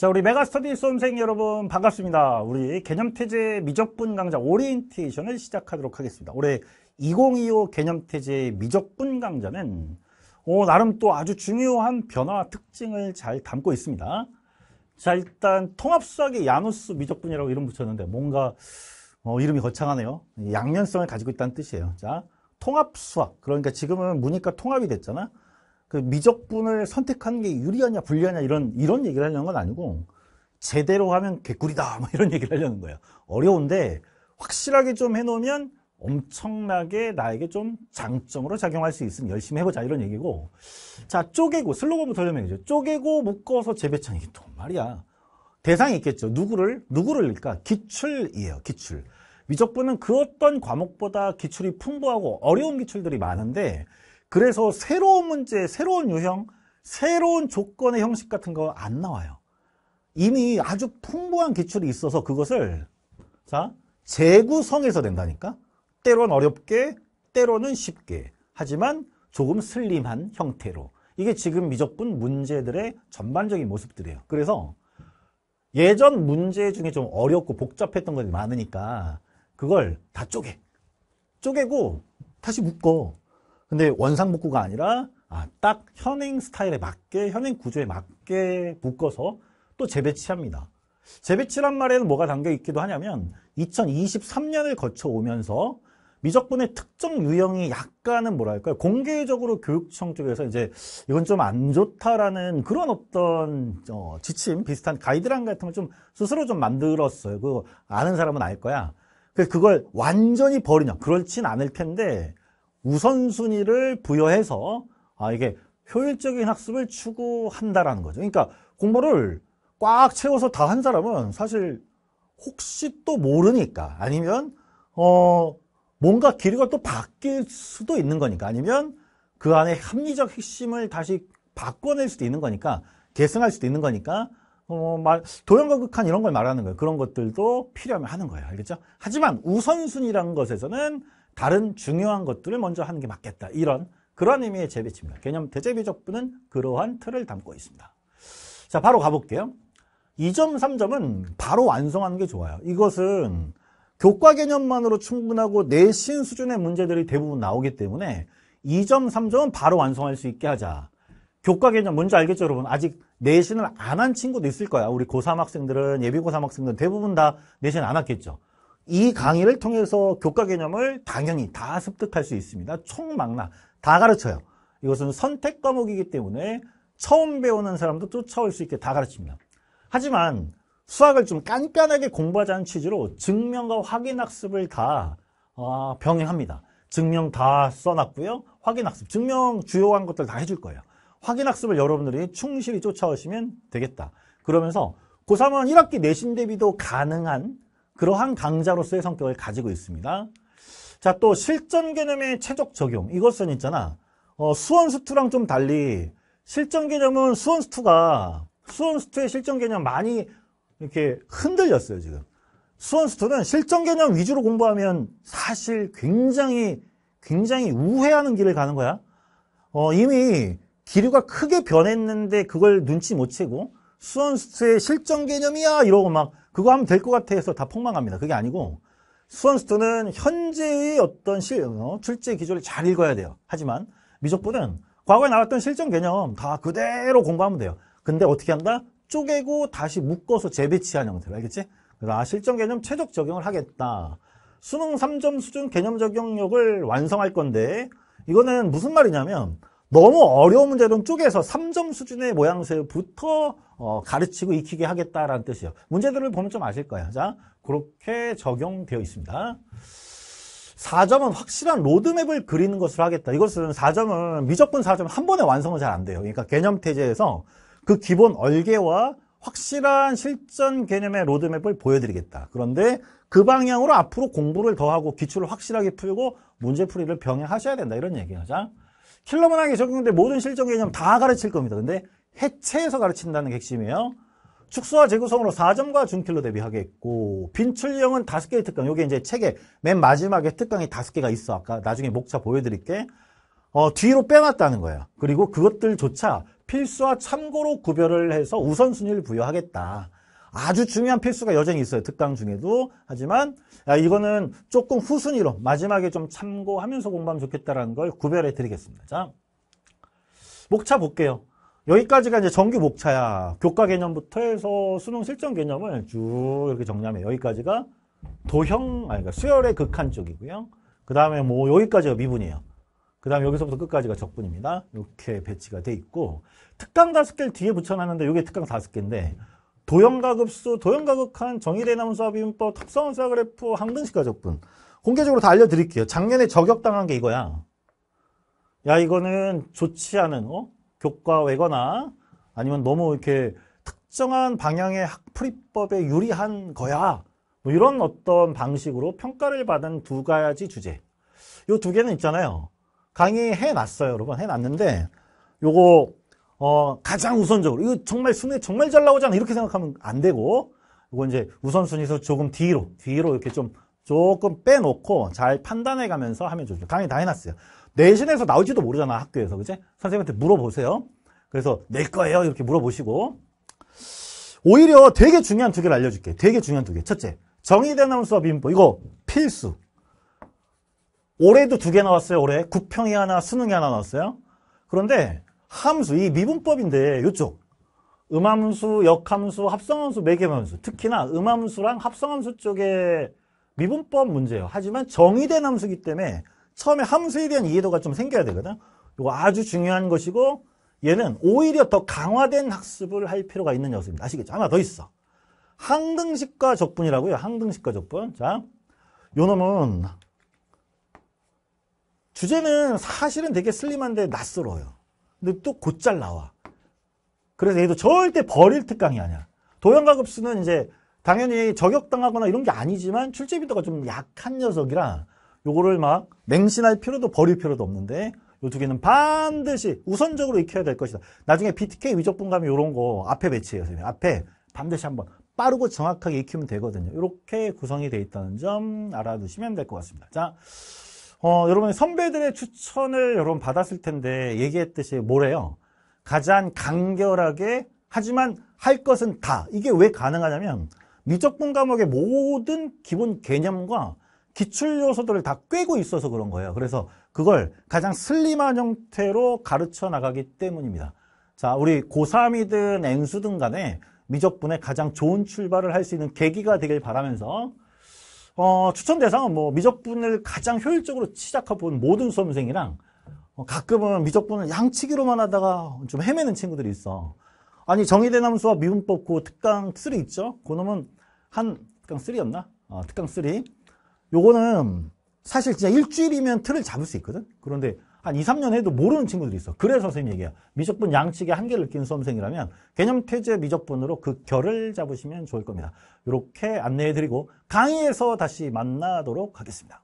자, 우리 메가스터디 수험생 여러분 반갑습니다. 우리 개념태제 미적분 강좌 오리엔테이션을 시작하도록 하겠습니다. 올해 2025 개념태제 미적분 강좌는 오, 나름 또 아주 중요한 변화와 특징을 잘 담고 있습니다. 자, 일단 통합수학의 야누스 미적분이라고 이름 붙였는데 뭔가 어, 이름이 거창하네요. 양면성을 가지고 있다는 뜻이에요. 자, 통합수학. 그러니까 지금은 문이까 통합이 됐잖아. 그 미적분을 선택하는 게 유리하냐 불리하냐 이런 이런 얘기를 하려는 건 아니고 제대로 하면 개꿀이다 뭐 이런 얘기를 하려는 거예요. 어려운데 확실하게 좀 해놓으면 엄청나게 나에게 좀 장점으로 작용할 수 있으면 열심히 해보자 이런 얘기고 자 쪼개고 슬로건부터 설명해줘 쪼개고 묶어서 재배창 이게 또 말이야 대상이 있겠죠 누구를 누구를일까 기출이에요 기출 미적분은 그 어떤 과목보다 기출이 풍부하고 어려운 기출들이 많은데 그래서 새로운 문제, 새로운 유형, 새로운 조건의 형식 같은 거 안 나와요. 이미 아주 풍부한 기출이 있어서 그것을 자 재구성해서 된다니까. 때론 어렵게, 때로는 쉽게. 하지만 조금 슬림한 형태로. 이게 지금 미적분 문제들의 전반적인 모습들이에요. 그래서 예전 문제 중에 좀 어렵고 복잡했던 것이 들 많으니까 그걸 다 쪼개. 쪼개고 다시 묶어. 근데 원상복구가 아니라 아, 딱 현행 스타일에 맞게 현행 구조에 맞게 묶어서 또 재배치합니다. 재배치란 말에는 뭐가 담겨 있기도 하냐면 2023년을 거쳐오면서 미적분의 특정 유형이 약간은 뭐랄까요 공개적으로 교육청 쪽에서 이제 이건 좀 안 좋다라는 그런 어떤 어, 지침 비슷한 가이드라인 같은 걸 좀 스스로 좀 만들었어요. 그 아는 사람은 알 거야. 그걸 완전히 버리냐 그렇진 않을 텐데 우선순위를 부여해서 아 이게 효율적인 학습을 추구한다라는 거죠. 그러니까 공부를 꽉 채워서 다 한 사람은 사실 혹시 또 모르니까 아니면 어 뭔가 길이가 또 바뀔 수도 있는 거니까 아니면 그 안에 합리적 핵심을 다시 바꿔낼 수도 있는 거니까 계승할 수도 있는 거니까 어, 말, 도형과 극한 이런 걸 말하는 거예요. 그런 것들도 필요하면 하는 거예요. 알겠죠? 하지만 우선순위라는 것에서는 다른 중요한 것들을 먼저 하는 게 맞겠다. 이런 그런 의미의 재배치입니다. 개념 대재비적분은 그러한 틀을 담고 있습니다. 자, 바로 가볼게요. 2점, 3점은 바로 완성하는 게 좋아요. 이것은 교과 개념만으로 충분하고 내신 수준의 문제들이 대부분 나오기 때문에 2점, 3점은 바로 완성할 수 있게 하자. 교과 개념 뭔지 알겠죠, 여러분? 아직 내신을 안 한 친구도 있을 거야. 우리 고3 학생들은, 예비 고3 학생들은 대부분 다 내신 안 왔겠죠. 이 강의를 통해서 교과 개념을 당연히 다 습득할 수 있습니다. 총망라 다 가르쳐요. 이것은 선택 과목이기 때문에 처음 배우는 사람도 쫓아올 수 있게 다 가르칩니다. 하지만 수학을 좀 깐깐하게 공부하자는 취지로 증명과 확인 학습을 다 어, 병행합니다. 증명 다 써놨고요. 확인 학습, 증명 주요한 것들 다 해줄 거예요. 확인 학습을 여러분들이 충실히 쫓아오시면 되겠다. 그러면서 고3은 1학기 내신 대비도 가능한 그러한 강자로서의 성격을 가지고 있습니다. 자, 또 실전 개념의 최적 적용. 이것은 있잖아. 어, 수원수투랑좀 달리 실전 개념은 수원수투가수원수투의 실전 개념 많이 이렇게 흔들렸어요, 지금. 수원수투는 실전 개념 위주로 공부하면 사실 굉장히 굉장히 우회하는 길을 가는 거야. 어, 이미 기류가 크게 변했는데 그걸 눈치 못 채고 수원스트의 실전 개념이야 이러고 막 그거 하면 될 것 같아 해서 다 폭망합니다. 그게 아니고 수원스트는 현재의 어떤 실, 어, 출제 기조를 잘 읽어야 돼요. 하지만 미적분은 과거에 나왔던 실전 개념 다 그대로 공부하면 돼요. 근데 어떻게 한다? 쪼개고 다시 묶어서 재배치하는 형태로 알겠지? 그래서 아, 실전 개념 최적 적용을 하겠다. 수능 3점 수준 개념 적용력을 완성할 건데 이거는 무슨 말이냐면 너무 어려운 문제는 쪼개서 3점 수준의 모양새부터 어, 가르치고 익히게 하겠다라는 뜻이에요. 문제들을 보면 좀 아실 거예요. 자, 그렇게 적용되어 있습니다. 4점은 확실한 로드맵을 그리는 것으로 하겠다. 이것은 4점은 미적분 4점 한 번에 완성은 잘 안 돼요. 그러니까 개념 태제에서 그 기본 얼개와 확실한 실전 개념의 로드맵을 보여드리겠다. 그런데 그 방향으로 앞으로 공부를 더하고 기출을 확실하게 풀고 문제풀이를 병행하셔야 된다. 이런 얘기예요. 자, 킬러 문항에 적용된 모든 실전 개념 다 가르칠 겁니다. 근데 해체해서 가르친다는 게 핵심이에요. 축소와 재구성으로 4점과 준킬로 대비하겠고 빈출형은 5개의 특강 이게 이제 책에 맨 마지막에 특강이 5개가 있어 아까 나중에 목차 보여드릴게 어, 뒤로 빼놨다는 거예요 그리고 그것들조차 필수와 참고로 구별을 해서 우선순위를 부여하겠다 아주 중요한 필수가 여전히 있어요. 특강 중에도. 하지만 이거는 조금 후순위로 마지막에 좀 참고하면서 공부하면 좋겠다라는 걸 구별해 드리겠습니다. 자, 목차 볼게요. 여기까지가 이제 정규 목차야. 교과 개념부터 해서 수능 실전 개념을 쭉 이렇게 정리하면 여기까지가 도형, 아니, 그러니까 수열의 극한 쪽이고요. 그 다음에 뭐 여기까지가 미분이에요. 그 다음에 여기서부터 끝까지가 적분입니다. 이렇게 배치가 돼 있고 특강 5 개를 뒤에 붙여놨는데 이게 특강 5 개인데 도형가급수, 도형가극한, 정의대남수와 비문법, 탑사사 그래프, 항등식 가적분 공개적으로 다 알려드릴게요. 작년에 저격당한 게 이거야. 야 이거는 좋지 않은 어? 교과 외거나 아니면 너무 이렇게 특정한 방향의 학풀이법에 유리한 거야. 뭐 이런 어떤 방식으로 평가를 받은 두 가지 주제. 요 두 개는 있잖아요. 강의해 놨어요, 여러분. 해 놨는데 요거 어, 가장 우선적으로 이거 정말 순위 정말 잘 나오잖아 이렇게 생각하면 안 되고 이거 이제 우선순위에서 조금 뒤로 뒤로 이렇게 좀 조금 빼놓고 잘 판단해 가면서 하면 좋죠 강의 다 해놨어요 내신에서 나올지도 모르잖아 학교에서 그치 선생님한테 물어보세요 그래서 낼 거예요 이렇게 물어보시고 오히려 되게 중요한 두 개를 알려줄게 되게 중요한 두개 첫째 정의된 함수와 비분법 이거 필수 올해도 두 개 나왔어요 올해 국평이 하나 수능이 하나 나왔어요 그런데 함수, 이 미분법인데 이쪽 음함수, 역함수, 합성함수, 매개함수 특히나 음함수랑 합성함수 쪽에 미분법 문제예요. 하지만 정의된 함수이기 때문에 처음에 함수에 대한 이해도가 좀 생겨야 되거든. 이거 아주 중요한 것이고 얘는 오히려 더 강화된 학습을 할 필요가 있는 녀석입니다. 아시겠죠? 하나 더 있어. 항등식과 적분이라고요. 항등식과 적분. 자, 요 놈은 주제는 사실은 되게 슬림한데 낯설어요. 근데 또 곧잘 나와. 그래서 얘도 절대 버릴 특강이 아니야. 도형가급수는 이제 당연히 저격당하거나 이런 게 아니지만 출제빈도가 좀 약한 녀석이라 요거를 막 맹신할 필요도 버릴 필요도 없는데 요 두 개는 반드시 우선적으로 익혀야 될 것이다. 나중에 BTK 위적분감이 요런 거 앞에 배치해요. 선생님. 앞에 반드시 한번 빠르고 정확하게 익히면 되거든요. 이렇게 구성이 돼 있다는 점 알아두시면 될 것 같습니다. 자. 어, 여러분 선배들의 추천을 여러분 받았을 텐데 얘기했듯이 뭐래요? 가장 간결하게 하지만 할 것은 다 이게 왜 가능하냐면 미적분 과목의 모든 기본 개념과 기출 요소들을 다 꿰고 있어서 그런 거예요. 그래서 그걸 가장 슬림한 형태로 가르쳐 나가기 때문입니다. 자, 우리 고3이든 N수든 간에 미적분의 가장 좋은 출발을 할 수 있는 계기가 되길 바라면서 어, 추천 대상은 뭐 미적분을 가장 효율적으로 시작해본 모든 수험생이랑 어, 가끔은 미적분을 양치기로만 하다가 좀 헤매는 친구들이 있어. 아니 정의대남수와 미분법 고 그 특강 3 있죠? 그놈은 한 특강 3였나? 어, 특강 3. 요거는 사실 진짜 일주일이면 틀을 잡을 수 있거든? 그런데 한 2, 3년 해도 모르는 친구들이 있어. 그래서 선생님 얘기야 미적분 양측의 한계를 느끼는 수험생이라면 개념 퇴제 미적분으로 그 결을 잡으시면 좋을 겁니다. 이렇게 안내해드리고 강의에서 다시 만나도록 하겠습니다.